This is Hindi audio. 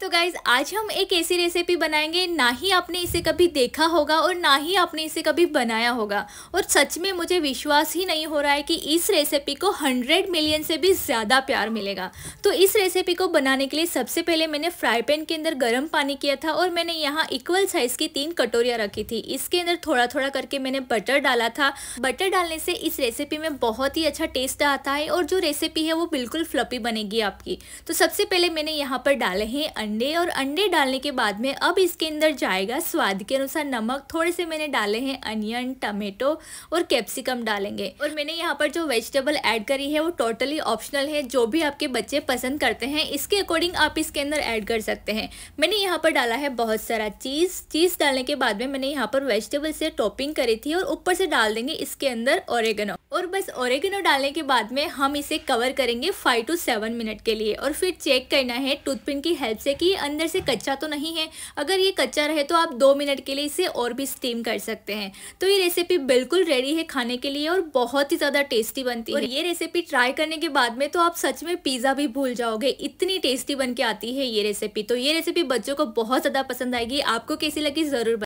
तो गाइज आज हम एक ऐसी रेसिपी बनाएंगे ना ही आपने इसे कभी देखा होगा और ना ही आपने इसे कभी बनाया होगा और सच में मुझे विश्वास ही नहीं हो रहा है कि इस रेसिपी को 100 मिलियन से भी ज़्यादा प्यार मिलेगा तो इस रेसिपी को बनाने के लिए सबसे पहले मैंने फ्राई पैन के अंदर गर्म पानी किया था और मैंने यहाँ इक्वल साइज़ की तीन कटोरियाँ रखी थी इसके अंदर थोड़ा थोड़ा करके मैंने बटर डाला था बटर डालने से इस रेसिपी में बहुत ही अच्छा टेस्ट आता है और जो रेसिपी है वो बिल्कुल फ्लपी बनेगी आपकी तो सबसे पहले मैंने यहाँ पर डाले हैं अंडे और अंडे डालने के बाद में अब इसके अंदर जाएगा स्वाद के अनुसार नमक थोड़े से मैंने डाले हैं अनियन टमेटो और कैप्सिकम डालेंगे और मैंने यहाँ पर जो वेजिटेबल ऐड करी है वो टोटली ऑप्शनल है जो भी आपके बच्चे पसंद करते हैं इसके अकॉर्डिंग आप इसके अंदर ऐड कर सकते हैं मैंने यहाँ पर डाला है बहुत सारा चीज़ चीज़ डालने के बाद में मैंने यहाँ पर वेजिटेबल से टॉपिंग करी थी और ऊपर से डाल देंगे इसके अंदर ओरेगनो और बस ओरेगनो डालने के बाद में हम इसे कवर करेंगे फाइव टू सेवन मिनट के लिए और फिर चेक करना है टूथपिन की हेल्प से कि ये अंदर से कच्चा तो नहीं है अगर ये कच्चा रहे तो आप दो मिनट के लिए इसे और भी स्टीम कर सकते हैं तो ये रेसिपी बिल्कुल रेडी है खाने के लिए और बहुत ही ज़्यादा टेस्टी बनती है और ये रेसिपी ट्राई करने के बाद में तो आप सच में पिज़्ज़ा भी भूल जाओगे इतनी टेस्टी बन के आती है ये रेसिपी तो ये रेसिपी बच्चों को बहुत ज़्यादा पसंद आएगी आपको कैसी लगी ज़रूर